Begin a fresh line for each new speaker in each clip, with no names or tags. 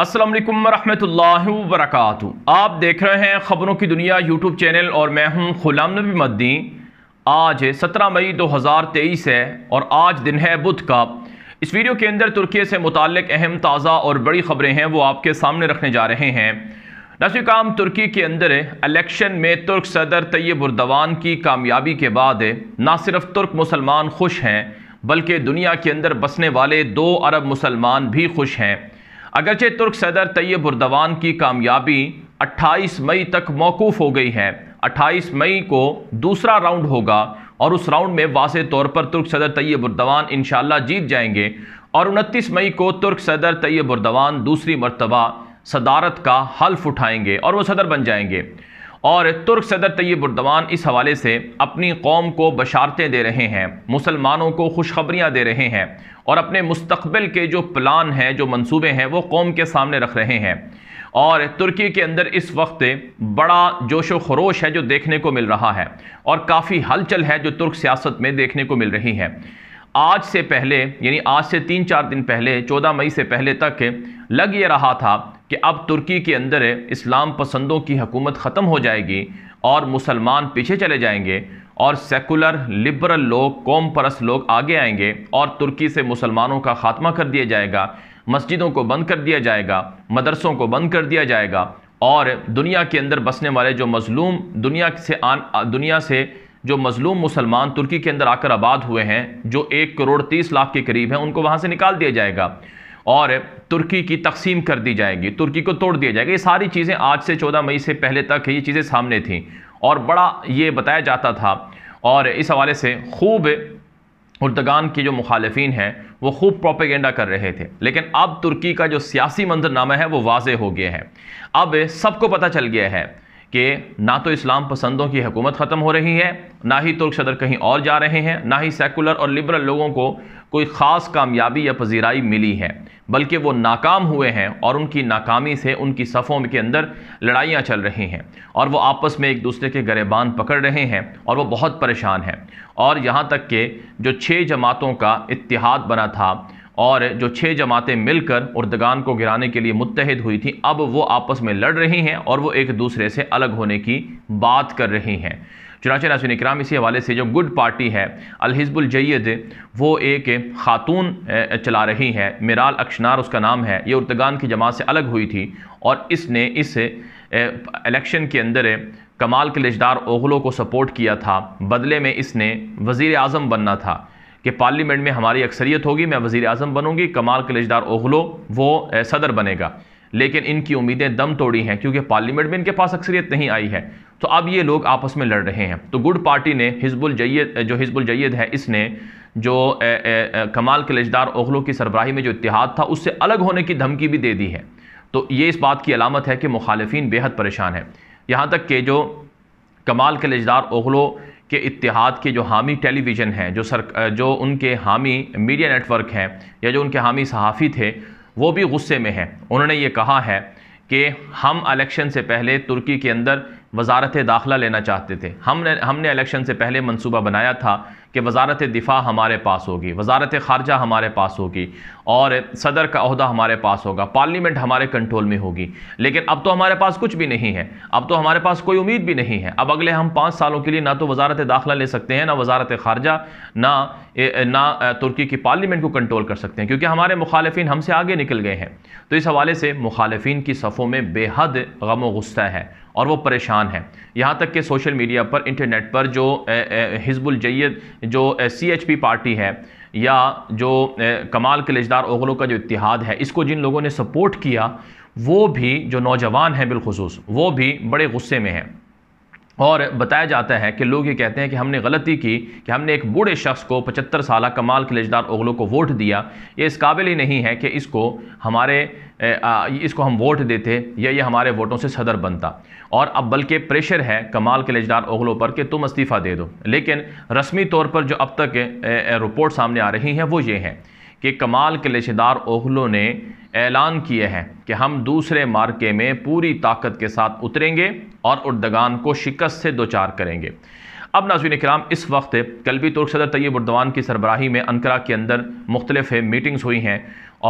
असलम वालेकुम वरक आप देख रहे हैं ख़बरों की दुनिया यूट्यूब चैनल और मैं हूं गुलाम नबी मद्दी आज 17 मई 2023 है और आज दिन है बुध का इस वीडियो के अंदर तुर्की से मुतल अहम ताज़ा और बड़ी ख़बरें हैं वो आपके सामने रखने जा रहे हैं नशर काम तुर्की के अंदर इलेक्शन में तुर्क सदर तैयब उर्दवान की कामयाबी के बाद ना सिर्फ तुर्क मुसलमान खुश हैं बल्कि दुनिया के अंदर बसने वाले दो अरब मुसलमान भी खुश हैं अगरचे तुर्क सदर तैयब उर्दवान की कामयाबी 28 मई तक मौकूफ़ हो गई है 28 मई को दूसरा राउंड होगा और उस राउंड में वाज तौर पर तुर्क सदर तैयब उर्दवान इन जीत जाएंगे और उनतीस मई को तुर्क सदर तैयब उर्दवान दूसरी मरतबा सदारत का हल्फ उठाएंगे और वो सदर बन जाएंगे और तुर्क सदर तैयब उर्दवान इस हवाले से अपनी कौम को बशारतें दे रहे हैं मुसलमानों को खुशखबरियाँ दे रहे हैं और अपने मुस्तबिल के जो प्लान हैं जो मनसूबे हैं वो कौम के सामने रख रहे हैं और तुर्की के अंदर इस वक्त बड़ा जोश व खरोश है जो देखने को मिल रहा है और काफ़ी हलचल है जो तुर्क सियासत में देखने को मिल रही है आज से पहले यानी आज से तीन चार दिन पहले चौदह मई से पहले तक लग ये रहा था कि अब तुर्की के अंदर इस्लाम पसंदों की हुकूमत ख़त्म हो जाएगी और मुसलमान पीछे चले जाएंगे और सेकुलर लिबरल लोग कौम परस्त लोग आगे आएंगे और तुर्की से मुसलमानों का खात्मा कर दिया जाएगा मस्जिदों को बंद कर दिया जाएगा मदरसों को बंद कर दिया जाएगा और दुनिया के अंदर बसने वाले जो मजलूम दुनिया से आन दुनिया से जो मजलूम मुसलमान तुर्की के अंदर आकर आबाद हुए हैं जो एक करोड़ तीस लाख के करीब हैं उनको वहाँ से निकाल दिया जाएगा और तुर्की की तकसीम कर दी जाएगी तुर्की को तोड़ दिया जाएगा ये सारी चीज़ें आज से चौदह मई से पहले तक ये चीज़ें सामने थीं और बड़ा ये बताया जाता था और इस हवाले से खूब उर्दगान के जो मुखालफी हैं वो खूब प्रोपेगेंडा कर रहे थे लेकिन अब तुर्की का जो सियासी मंजरनामा है वो वाज हो गया है अब सबको पता चल गया है कि ना तो इस्लाम पसंदों की हुकूमत ख़त्म हो रही है ना ही तुर्क सदर कहीं और जा रहे हैं ना ही सेकुलर और लिबरल लोगों को कोई ख़ास कामयाबी या पजीराई मिली है बल्कि वो नाकाम हुए हैं और उनकी नाकामी से उनकी सफ़ों के अंदर लड़ाइयाँ चल रही हैं और वो आपस में एक दूसरे के गरेबान पकड़ रहे हैं और वो बहुत परेशान हैं और यहाँ तक कि जो छः जमातों का इतिहाद बना था और जो छः जमातें मिलकर उर्दगान को गिराने के लिए मुतहद हुई थी अब वो आपस में लड़ रही हैं और वो एक दूसरे से अलग होने की बात कर रही हैं चुनाच रासन इक्राम इसी हवाले से जो गुड पार्टी है जैद वो एक खातून चला रही है मराल अक्षनार उसका नाम है ये उर्तगान की जमात से अलग हुई थी और इसने इस इलेक्शन के अंदर कमाल कलेजदार ओगलों को सपोर्ट किया था बदले में इसने वज़ी अजम बनना था कि पार्लीमेंट में हमारी अक्सरियत होगी मैं वज़ी अजम बनूँगी कमाल कलेजदार ओगलो वो सदर बनेगा लेकिन इनकी उम्मीदें दम तोड़ी हैं क्योंकि पार्लीमेंट में इनके पास अक्सरियत नहीं आई है तो अब ये लोग आपस में लड़ रहे हैं तो गुड पार्टी ने हिजबुल जैद जो हिजबुल जैद है इसने जो ए, ए, ए, कमाल कलेजदार ओखलों की सरबराही में जो इतिहाद था उससे अलग होने की धमकी भी दे दी है तो ये इस बात की अलामत है कि मुखालफी बेहद परेशान है यहाँ तक कि जो कमाल कलेजदार ओखलों के इतिहाद के जो हामी टेलीविज़न हैं जो सर जो उनके हामी मीडिया नेटवर्क हैं या जो उनके हामी सहाफ़ी थे वो भी गुस्से में हैं उन्होंने ये कहा है कि हम इलेक्शन से पहले तुर्की के अंदर वजारत दाखिला लेना चाहते थे हमने हमने इलेक्शन से पहले मनसूबा बनाया था कि वजारत दिफा हमारे पास होगी वजारत ख़ारजा हमारे पास होगी और सदर का अहदा हमारे पास होगा पार्लियामेंट हमारे कंट्रोल में होगी लेकिन अब तो हमारे पास कुछ भी नहीं है अब तो हमारे पास कोई उम्मीद भी नहीं है अब अगले हम पाँच सालों के लिए ना तो वजारत दाखिला ले सकते हैं ना वजारत खारजा ना ना तुर्की की पार्लियामेंट को कंट्रोल कर सकते हैं क्योंकि हमारे मुखालफी हमसे आगे निकल गए हैं तो इस हवाले से मुखालफी की सफ़ों में बेहद गम व गुस्सा है और वो परेशान है यहाँ तक कि सोशल मीडिया पर इंटरनेट पर जो हिजबुल जैद जो सी एच पी पार्टी है या जो कमाल किलेजदार ओगलों का जो इतिहाद है इसको जिन लोगों ने सपोर्ट किया वो भी जो नौजवान हैं बिलखसूस वो भी बड़े गुस्से में हैं और बताया जाता है कि लोग ये कहते हैं कि हमने गलती की कि हमने एक बूढ़े शख्स को पचहत्तर साल कमाल के लजदार ओगलों को वोट दिया ये इस काबिल ही नहीं है कि इसको हमारे इसको हम वोट देते या ये हमारे वोटों से सदर बनता और अब बल्कि प्रेशर है कमाल के लजदार ओगलों पर कि तुम इस्तीफ़ा दे दो लेकिन रस्मी तौर पर जो अब तक रिपोर्ट सामने आ रही हैं वो ये हैं कि कमाल लजदार ओगलों ने ऐलान किए हैं कि हम दूसरे मार्के में पूरी ताकत के साथ उतरेंगे और उर्दगान को शिकस्त से दो चार करेंगे अब नाजीन कराम इस वक्त कलबी तुर्क सदर तैयब उर्दवान की सरबराही में अनकरा के अंदर मुख्तलिफ मीटिंग्स हुई हैं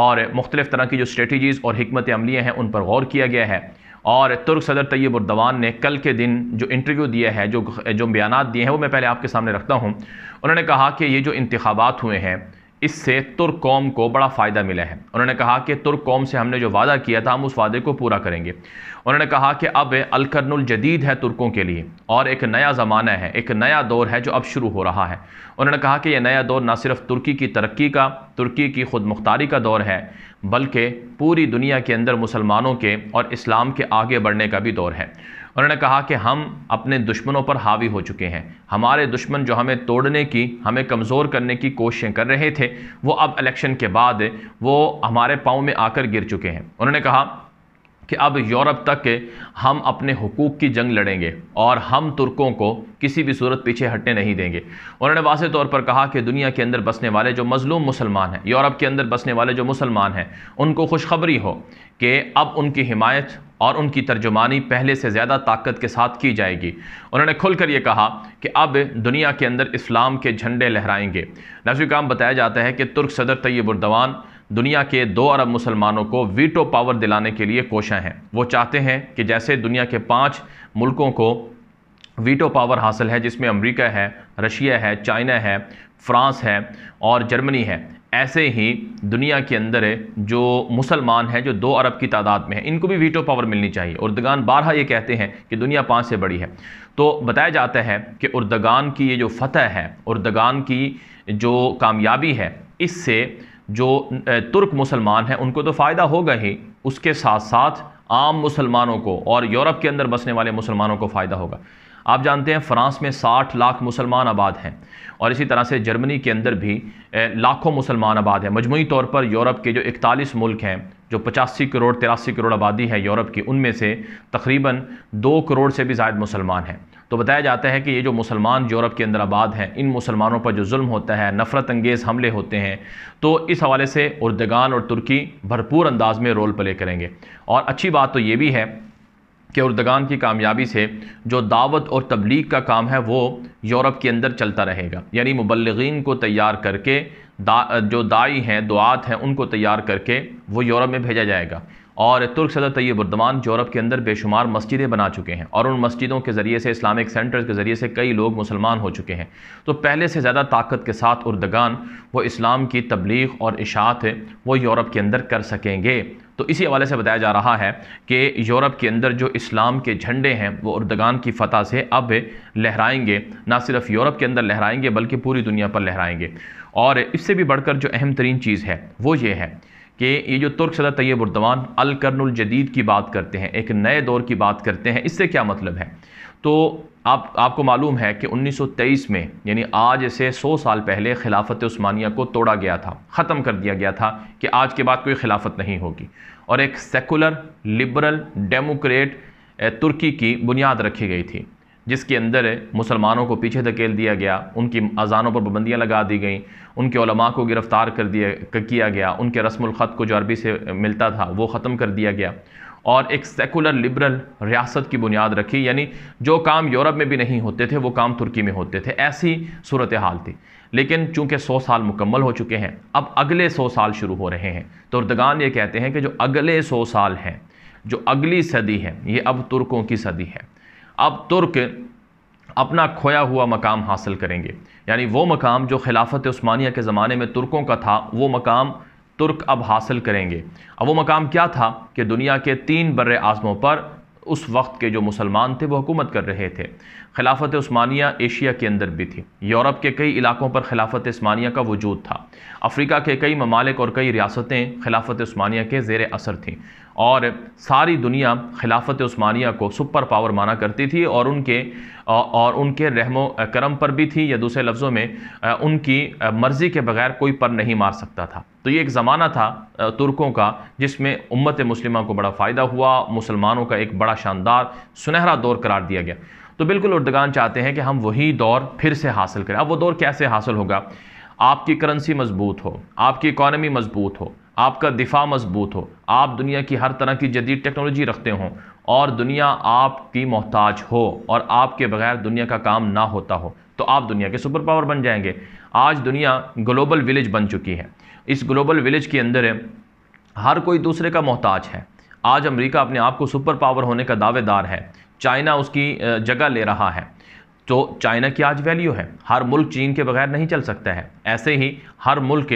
और मुख्तलिफ तरह की जो स्ट्रेटीज़ और हमत अमलियाँ हैं उन पर गौर किया गया है और तुर्क सदर तैयब उर्दवान ने कल के दिन जो इंटरव्यू दिया है जो जो बयान दिए हैं वो मैं पहले आपके सामने रखता हूँ उन्होंने कहा कि ये जो इंतबात हुए हैं इससे तुर्क कौम को बड़ा फ़ायदा मिला है उन्होंने कहा कि तुर्क कौम से हमने जो वादा किया था हम उस वादे को पूरा करेंगे उन्होंने कहा कि अब अलकरनुल जदीद है तुर्कों के लिए और एक नया ज़माना है एक नया दौर है जो अब शुरू हो रहा है उन्होंने कहा कि यह नया दौर ना सिर्फ तुर्की की तरक्की का तुर्की की खुद मुख्तारी का दौर है बल्कि पूरी दुनिया के अंदर मुसलमानों के और इस्लाम के आगे बढ़ने का भी दौर है उन्होंने कहा कि हम अपने दुश्मनों पर हावी हो चुके हैं हमारे दुश्मन जो हमें तोड़ने की हमें कमज़ोर करने की कोशिशें कर रहे थे वो अब इलेक्शन के बाद वो हमारे पाँव में आकर गिर चुके हैं उन्होंने कहा कि अब यूरोप तक के हम अपने हकूक़ की जंग लड़ेंगे और हम तुर्कों को किसी भी सूरत पीछे हटने नहीं देंगे उन्होंने वाज तौर पर कहा कि दुनिया के अंदर बसने वाले जो मज़लूम मुसलमान हैं यूरोप के अंदर बसने वाले जो मुसलमान हैं उनको खुशखबरी हो कि अब उनकी हिमायत और उनकी तर्जुमानी पहले से ज़्यादा ताकत के साथ की जाएगी उन्होंने खुलकर ये कहा कि अब दुनिया के अंदर इस्लाम के झंडे लहराएंगे नजवी काम बताया जाता है कि तुर्क सदर तयबुरदवान दुनिया के दो अरब मुसलमानों को वीटो पावर दिलाने के लिए कोशा हैं वो चाहते हैं कि जैसे दुनिया के पाँच मुल्कों को वीटो पावर हासिल है जिसमें अमरीका है रशिया है चाइना है फ्रांस है और जर्मनी है ऐसे ही दुनिया के अंदर है जो मुसलमान हैं जो दो अरब की तादाद में हैं इनको भी वीटो पावर मिलनी चाहिए उर्दगान बारहा ये कहते हैं कि दुनिया पाँच से बड़ी है तो बताया जाता है कि उर्दगान की ये जो फतह है उर्दगान की जो कामयाबी है इससे जो तुर्क मुसलमान हैं उनको तो फ़ायदा होगा ही उसके साथ साथ आम मुसलमानों को और यूरोप के अंदर बसने वाले मुसलमानों को फ़ायदा होगा आप जानते हैं फ्रांस में 60 लाख मुसलमान आबाद हैं और इसी तरह से जर्मनी के अंदर भी लाखों मुसलमान आबाद हैं मजमू तौर पर यूरोप के जो इकतालीस मुल्क हैं जो पचासी करोड़ तिरासी करोड़ आबादी है यूरोप की उनमें से तकरीबन दो करोड़ से भी ज़ायद मुसलमान हैं तो बताया जाता है कि ये जो मुसलमान यूरोप के अंदर आबाद हैं इन मुसलमानों पर जो जुल्म होता है नफ़रत अंगेज़ हमले होते हैं तो इस हवाले से उर्दगान और तुर्की भरपूर अंदाज में रोल प्ले करेंगे और अच्छी बात तो ये भी है के उर्दगान की कामयाबी से जो दावत और तबलीग का काम है वो यूरोप के अंदर चलता रहेगा यानी मुबलगिन को तैयार करके दा, जो दाई हैं दुआत हैं उनको तैयार करके वो यूरोप में भेजा जाएगा और तुर्क सदर उर्दमान यूरोप के अंदर बेशुमार मस्जिदें बना चुके हैं और उन मस्जिदों के ज़रिए से इस्लामिक सेंटर्स के ज़रिए से कई लोग मुसलमान हो चुके हैं तो पहले से ज़्यादा ताकत के साथ उर्दगान वो इस्लाम की तबलीग और इशात वो यूरोप के अंदर कर सकेंगे तो इसी हवाले से बताया जा रहा है कि यूरोप के अंदर जो इस्लाम के झंडे हैं वो उर्दगान की फतह से अब लहराएंगे ना सिर्फ यूरोप के अंदर लहराएंगे बल्कि पूरी दुनिया पर लहराएंगे और इससे भी बढ़कर जो अहम तरीन चीज़ है वो ये है कि ये जो तुर्क सदर तैयब उर्दवान अलकरनजदीद की बात करते हैं एक नए दौर की बात करते हैं इससे क्या मतलब है तो आप आपको मालूम है कि 1923 में यानी आज से 100 साल पहले खिलाफत उस्मानिया को तोड़ा गया था ख़त्म कर दिया गया था कि आज के बाद कोई खिलाफत नहीं होगी और एक सेकुलर लिबरल डेमोक्रेट तुर्की की बुनियाद रखी गई थी जिसके अंदर मुसलमानों को पीछे धकेल दिया गया उनकी अजानों पर पाबंदियाँ लगा दी गई उनके उलमा को गिरफ़्तार कर दिया किया गया उनके रस्म ख़त को जो अरबी से मिलता था वो ख़त्म कर दिया गया और एक सेकुलर लिबरल रियासत की बुनियाद रखी यानी जो काम यूरोप में भी नहीं होते थे वो काम तुर्की में होते थे ऐसी सूरत हाल थी लेकिन चूंकि सौ साल मुकम्मल हो चुके हैं अब अगले सौ साल शुरू हो रहे हैं तो उर्दगान ये कहते हैं कि जो अगले सौ साल हैं जो अगली सदी है ये अब तुर्कों की सदी है अब तुर्क अपना खोया हुआ मकाम हासिल करेंगे यानी वो मकाम जो खिलाफत उस्मानिया के ज़माने में तुर्कों का था वो मकाम तुर्क अब हासिल करेंगे अब वो मकाम क्या था कि दुनिया के तीन बर आज़मों पर उस वक्त के जो मुसलमान थे वो हुकूमत कर रहे थे खिलाफत स्मानिया एशिया के अंदर भी थी यूरोप के कई इलाकों पर खिलाफत स्मानिया का वजूद था अफ्रीका के कई ममालिक और कई रियासतें खिलाफत स्मानिया के जेर असर थीं और सारी दुनिया खिलाफत उस्मानिया को सुपर पावर माना करती थी और उनके और उनके रहमो करम पर भी थी या दूसरे लफ्ज़ों में उनकी मर्ज़ी के बगैर कोई पर नहीं मार सकता था तो ये एक ज़माना था तुर्कों का जिसमें उम्मत मुस्लिमा को बड़ा फ़ायदा हुआ मुसलमानों का एक बड़ा शानदार सुनहरा दौर करार दिया गया तो बिल्कुल उर्दगान चाहते हैं कि हम वही दौर फिर से हासिल करें अब वो दौर कैसे हासिल होगा आपकी करेंसी मजबूत हो आपकी इकॉनमी मजबूत हो आपका दिफा मजबूत हो आप दुनिया की हर तरह की जदीद टेक्नोलॉजी रखते हों और दुनिया आपकी मोहताज हो और आपके बगैर दुनिया का काम ना होता हो तो आप दुनिया के सुपर पावर बन जाएंगे आज दुनिया ग्लोबल विलेज बन चुकी है इस ग्लोबल विलेज के अंदर हर कोई दूसरे का मोहताज है आज अमेरिका अपने आप को सुपर पावर होने का दावेदार है चाइना उसकी जगह ले रहा है तो चाइना की आज वैल्यू है हर मुल्क चीन के बगैर नहीं चल सकता है ऐसे ही हर मुल्क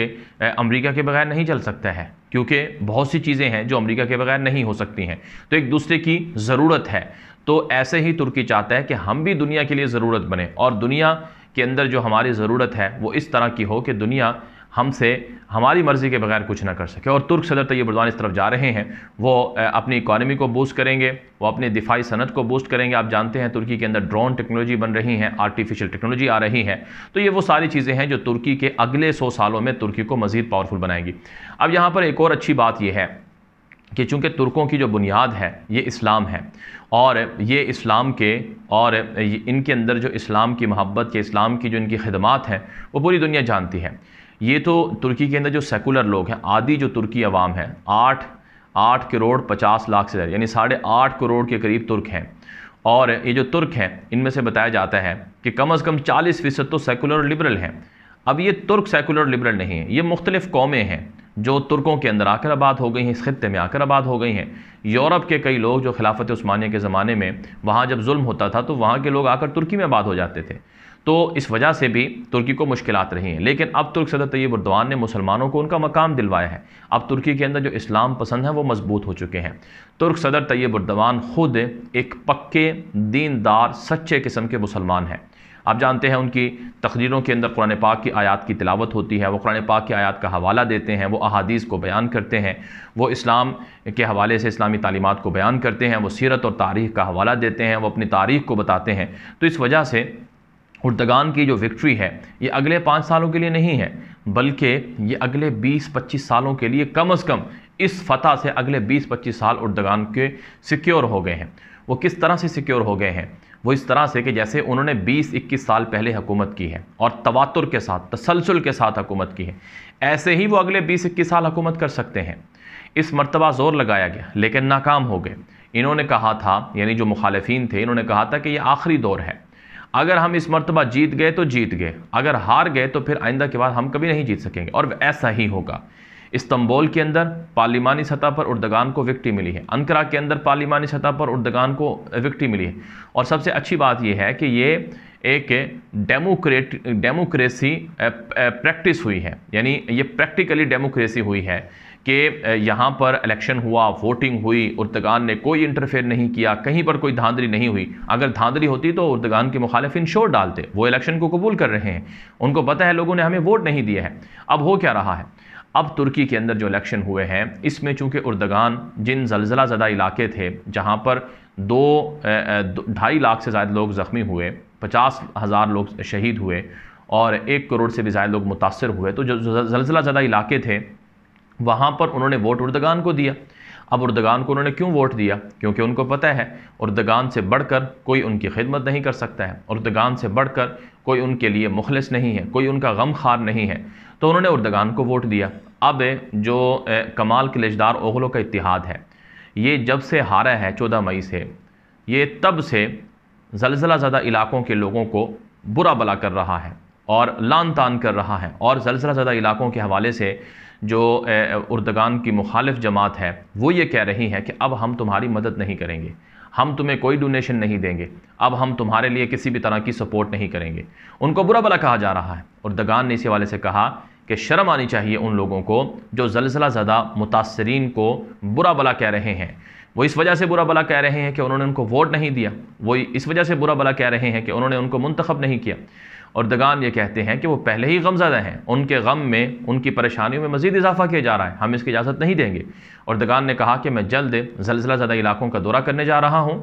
अमेरिका के बगैर नहीं चल सकता है क्योंकि बहुत सी चीज़ें हैं जो अमेरिका के बगैर नहीं हो सकती हैं तो एक दूसरे की ज़रूरत है तो ऐसे ही तुर्की चाहता है कि हम भी दुनिया के लिए ज़रूरत बने और दुनिया के अंदर जो हमारी ज़रूरत है वो इस तरह की हो कि दुनिया हमसे हमारी मर्ज़ी के बगैर कुछ ना कर सके और तुर्क सदर तैयब बुर्दान इस तरफ जा रहे हैं वो अपनी इकानमी को बूस्ट करेंगे वो अपनी दिफाई सनत को बूस्ट करेंगे आप जानते हैं तुर्की के अंदर ड्रोन टेक्नोलॉजी बन रही हैं आर्टिफिशियल टेक्नोलॉजी आ रही है तो ये वो सारी चीज़ें हैं जो तुर्की के अगले सौ सालों में तुर्की को मज़ीद पावरफुल बनाएंगी अब यहाँ पर एक और अच्छी बात यह है कि चूँकि तुर्कों की जो बुनियाद है ये इस्लाम है और ये इस्लाम के और इनके अंदर जो इस्लाम की मोहब्बत के इस्लाम की जो इनकी खदमात हैं वो पूरी दुनिया जानती है ये तो तुर्की के अंदर जो सेकुलर लोग हैं आदि जो तुर्की अवाम है आठ आठ करोड़ पचास लाख से यानी साढ़े आठ करोड़ के करीब तुर्क हैं और ये जो तुर्क हैं इनमें से बताया जाता है कि कम अज़ कम चालीस फ़ीसद तो सेकुलर और लिबरल हैं अब ये तुर्क सेकुलर लिबरल नहीं है ये मुख्तलिफ़ कौमें हैं जो तुर्कों के अंदर आकर आबाद हो गई हैं इस खत्े में आकर आबाद हो गई हैं यूरोप के कई लोग जो खिलाफत उस्मानिया के ज़माने में वहाँ जब जुल्म होता था तो वहाँ के लोग आकर तुर्की में आबाद हो जाते थे तो इस वजह से भी तुर्की को मुश्किल रही हैं लेकिन अब तुर्क सदर तैयब उर्दवान ने मुसलमानों को उनका मकाम दिलवाया है अब तुर्की के अंदर जो इस्लाम पसंद है वो मजबूत हो चुके हैं तुर्क सदर तैयब उर्दवान खुद एक पक्के दीनदार सच्चे किस्म के मुसलमान हैं आप जानते हैं उनकी तकरीरों के अंदर कुरान पाक की आयत की तिलावत होती है वो कुरान पाक की आयत का हवाला देते हैं वो अहादीस को बयान करते हैं वो इस्लाम के हवाले से इस्लामी तालीमत को बयान करते हैं वो सीरत और तारीख़ का हवाला देते हैं वो अपनी तारीख़ को बताते हैं तो इस वजह से उर्दगान की जो विक्ट्री है ये अगले पाँच सालों के लिए नहीं है बल्कि ये अगले 20-25 सालों के लिए कम अज़ कम इस फतह से अगले 20-25 साल उर्दगान के सिक्योर हो गए हैं वो किस तरह से सिक्योर हो गए हैं वो इस तरह से कि जैसे उन्होंने 20-21 साल पहले हुकूमत की है और तवातुर के साथ तसलसल के साथ हुकूमत की है ऐसे ही वो अगले 20-21 साल हुकूमत कर सकते हैं इस मरतबा ज़ोर लगाया गया लेकिन नाकाम हो गए इन्होंने कहा था यानी जो मुखालफी थे इन्होंने कहा था कि ये आखिरी दौर है अगर हम इस मरतबा जीत गए तो जीत गए अगर हार गए तो फिर आइंदा के बाद हम कभी नहीं जीत सकेंगे और ऐसा ही होगा इस्तंबोल के अंदर पार्लिमानी सतह पर उर्दगान को विक्ट्री मिली है अंकरा के अंदर पार्लिमानी सतह पर उर्दगान को विक्ट्री मिली है और सबसे अच्छी बात यह है कि ये एक डेमोक्रेट डेमोक्रेसी प्रैक्टिस हुई है यानी ये प्रैक्टिकली डेमोक्रेसी हुई है कि यहाँ पर इलेक्शन हुआ वोटिंग हुई उर्तगान ने कोई इंटरफेयर नहीं किया कहीं पर कोई धांधली नहीं हुई अगर धांधली होती तो उर्तगान के इन शोर डालते वो इलेक्शन को कबूल कर रहे हैं उनको पता है लोगों ने हमें वोट नहीं दिया है अब हो क्या रहा है अब तुर्की के अंदर जो इलेक्शन हुए हैं इसमें चूंकि उर्दगान जिन जलजिला ज़दा इलाके थे जहाँ पर दो ढाई लाख से ज़्यादा लोग ज़ख्मी हुए पचास हज़ार लोग शहीद हुए और एक करोड़ से भी ज़्यादा लोग मुतासर हुए तो जो जलजिला ज़दा इलाके थे वहाँ पर उन्होंने वोट उर्दगान को दिया अब उर्दगान को उन्होंने क्यों वोट दिया क्योंकि उनको पता है उर्दगान से बढ़कर कोई उनकी खिदमत नहीं कर सकता है उर्दगान से बढ़कर कोई उनके लिए मुखलस नहीं है कोई उनका गम खार नहीं है तो उन्होंने उर्दगान को वोट दिया अब जो कमाल किलेजदार ओगलों का इतिहाद है ये जब से हारा है चौदह मई से ये तब से जलजिला ज़्यादा इलाकों के लोगों को बुरा भला कर रहा है और लान तान कर रहा है और जलजिला ज़्यादा इलाकों के हवाले से जो उर्दगान की मुखालिफ जमात है वो ये कह रही है कि अब हम तुम्हारी मदद नहीं करेंगे हम तुम्हें कोई डोनेशन नहीं देंगे अब हम तुम्हारे लिए किसी भी तरह की सपोर्ट नहीं करेंगे उनको बुरा भला कहा जा रहा है और दगान ने इस हवाले से कहा कि शर्म आनी चाहिए उन लोगों को जो जलसला ज़दा मुतासरीन को बुरा भला कह रहे हैं वो इस वजह से बुरा भला कह रहे हैं कि उन्होंने उनको वोट नहीं दिया वो इस वजह से बुरा भला कह रहे हैं कि उन्होंने उनको मंतखब नहीं किया और दगान ये कहते हैं कि वो पहले ही गमज़दा हैं उनके गम में उनकी परेशानियों में मज़ीद इजाफा किया जा रहा है हम इसकी इजाज़त नहीं देंगे और दगान ने कहा कि मैं जल्द जलजिला ज़्यादा इलाकों का दौरा करने जा रहा हूँ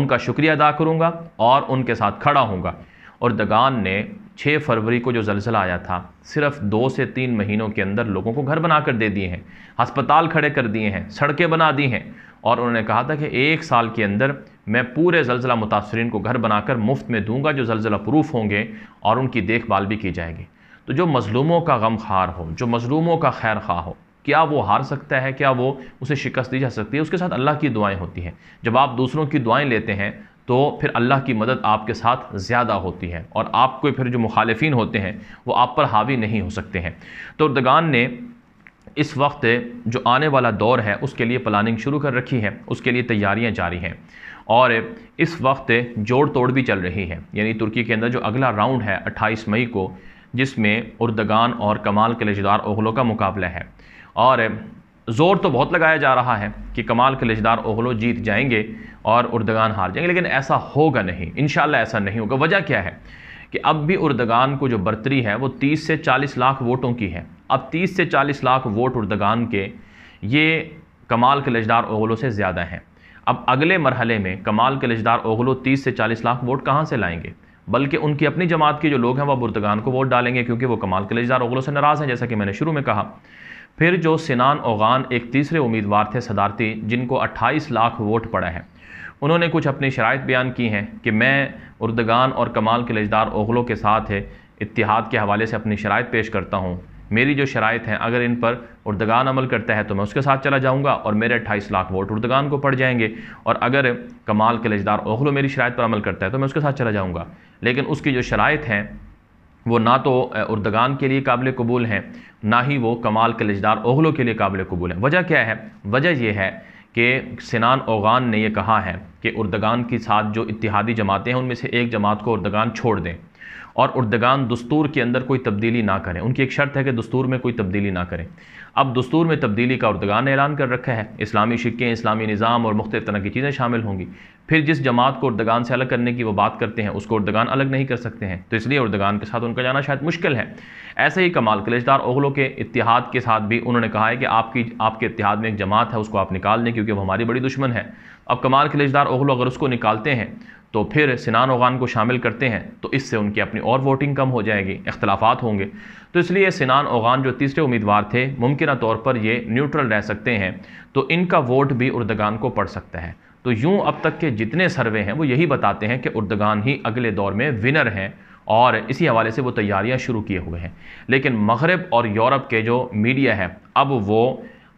उनका शुक्रिया अदा करूँगा और उनके साथ खड़ा हूँगा और दगान ने छः फरवरी को जो जलजिला आया था सिर्फ दो से तीन महीनों के अंदर लोगों को घर बना कर दे दिए हैं हस्पताल खड़े कर दिए हैं सड़कें बना दी हैं और उन्होंने कहा था कि एक साल के अंदर मैं पूरे जलजिला मुतासरीन को घर बनाकर मुफ्त में दूंगा जो जलजिला प्रूफ होंगे और उनकी देखभाल भी की जाएगी तो जो मजलूमों का गम खार हो जो मजलूमों का खैर खा हो क्या वो हार सकता है क्या वो उसे शिकस्त दी जा सकती है उसके साथ अल्लाह की दुआएं होती हैं जब आप दूसरों की दुआएं लेते हैं तो फिर अल्लाह की मदद आपके साथ ज़्यादा होती है और आपको फिर जो मुखालफी होते हैं वो आप पर हावी नहीं हो सकते हैं तो दगान ने इस वक्त जो आने वाला दौर है उसके लिए प्लानिंग शुरू कर रखी है उसके लिए तैयारियां जारी हैं और इस वक्त जोड़ तोड़ भी चल रही है यानी तुर्की के अंदर जो अगला राउंड है 28 मई को जिसमें उर्दगान और कमाल कलेजदार ओहलों का मुकाबला है और ज़ोर तो बहुत लगाया जा रहा है कि कमाल कलेजदार ओहलो जीत जाएंगे और उर्दगान हार जाएंगे लेकिन ऐसा होगा नहीं इन ऐसा नहीं होगा वजह क्या है कि अब भी उर्दगान को जो बर्तरी है वो 30 से 40 लाख वोटों की है अब 30 से 40 लाख वोट उर्दगान के ये कमाल के लजदार ओगलों से ज़्यादा हैं अब अगले मरहले में कमाल के लजदार ओगलो 30 से 40 लाख वोट कहाँ से लाएंगे बल्कि उनकी अपनी जमात के जो लोग हैं वह बुर्दगान को वोट डालेंगे क्योंकि वो कमाल के लजदार ओगलों से नाराज़ हैं जैसा कि मैंने शुरू में कहा फिर जो सिनान ओगान एक तीसरे उम्मीदवार थे सदारती जिनको 28 लाख वोट पड़ा है उन्होंने कुछ अपनी शरात बयान की हैं कि मैं उर्दगान और कमाल के लजदार ओगलों के साथ है इतिहाद के हवाले से अपनी शराइ पेश करता हूँ मेरी जो शराइत हैं अगर इन पर उर्दगान अमल करता है तो मैं उसके साथ चला जाऊँगा और मेरे अट्ठाईस लाख वोट उर्दगान को पड़ जाएंगे और अगर कमाल कलजदार ओखलो मेरी शरात पर अमल करता है तो मैं उसके साथ चला जाऊँगा लेकिन उसकी जो शराइत हैं वो ना तो उर्दगान के लिए काबिल कबूल हैं ना ही वो कमाल कलेजदार ओखलो के लिए काबिल कबूल हैं वजह क्या है वजह यह है कि सिनान ओगान ने यह कहा है कि उर्दगान के साथ जो इतिहादी जमातें हैं उनमें से एक जमात को उर्दगान छोड़ दें और उर्दगान दस्तूर के अंदर कोई तब्दीली ना करें उनकी एक शर्त है कि दस्तूर में कोई तब्दीली ना करें अब दस्तूर में तब्दीली का उर्दगान ने ऐलान कर रखा है इस्लामी शिक्के इस्लामी निज़ाम और मुख्त तरह की चीज़ें शामिल होंगी फिर जिस जमात को उर्दगान से अलग करने की वो बात करते हैं उसको उर्दगान अलग नहीं कर सकते हैं तो इसलिए उर्दगान के साथ उनका जाना शायद मुश्किल है ऐसे ही कमाल कलेशदार ओगलों के इतिहाद के साथ भी उन्होंने कहा है कि आपकी आपके इतिहाद में एक जमात है उसको आप निकाल दें क्योंकि वो हमारी बड़ी दुश्मन है अब कमाल किलेजदार ओगलो अगर उसको निकालते हैं तो फिर सिनान ओगान को शामिल करते हैं तो इससे उनकी अपनी और वोटिंग कम हो जाएगी इख्तलाफात होंगे तो इसलिए सिनान ओगान जो तीसरे उम्मीदवार थे मुमकिन तौर पर ये न्यूट्रल रह सकते हैं तो इनका वोट भी उर्दगान को पड़ सकता है तो यूँ अब तक के जितने सर्वे हैं वो यही बताते हैं कि उर्दगान ही अगले दौर में विनर हैं और इसी हवाले से वो तैयारियाँ शुरू किए हुए हैं लेकिन मगरब और यूरोप के जो मीडिया है अब वो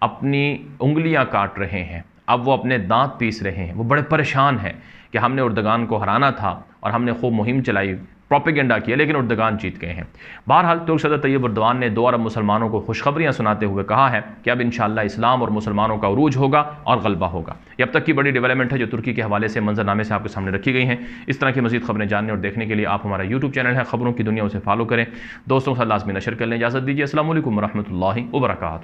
अपनी उंगलियाँ काट रहे हैं अब वो अपने दांत पीस रहे हैं वो बड़े परेशान हैं कि हमने उर्दगान को हराना था और हमने खूब मुहिम चलाई प्रोपेगेंडा किया लेकिन उर्दगान जीत गए हैं बहरहाल तुर्क सदर तैयब उर्दवान ने दो अरब मुसलमानों को खुशखबरियाँ सुनाते हुए कहा है कि अब शाला इस्लाम और मुसलमानों का अरूज होगा और गलबा होगा ये अब तक की बड़ी डेवलपमेंट है जो तुर्की के हवाले से मंजरनामे से आपके सामने रखी गई हैं इस तरह की मजीद खबरें जानने और देखने के लिए आप हमारा यूट्यूब चैनल है खबरों की दुनिया उसे फॉलो करें दोस्तों के साथ लाजमी नशर कर लें इजाज़त दीजिए असल वरहमल वर्का